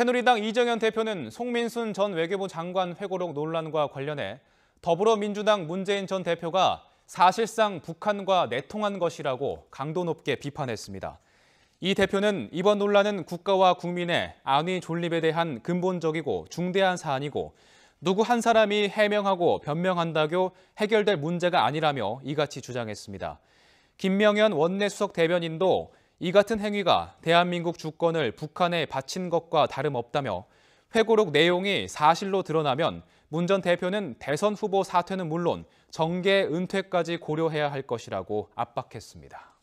새누리당 이정현 대표는 송민순 전 외교부 장관 회고록 논란과 관련해 더불어민주당 문재인 전 대표가 사실상 북한과 내통한 것이라고 강도 높게 비판했습니다. 이 대표는 이번 논란은 국가와 국민의 안위 존립에 대한 근본적이고 중대한 사안이고 누구 한 사람이 해명하고 변명한다교 해결될 문제가 아니라며 이같이 주장했습니다. 김명현 원내수석 대변인도 이 같은 행위가 대한민국 주권을 북한에 바친 것과 다름없다며 회고록 내용이 사실로 드러나면 문 전 대표는 대선 후보 사퇴는 물론 정계 은퇴까지 고려해야 할 것이라고 압박했습니다.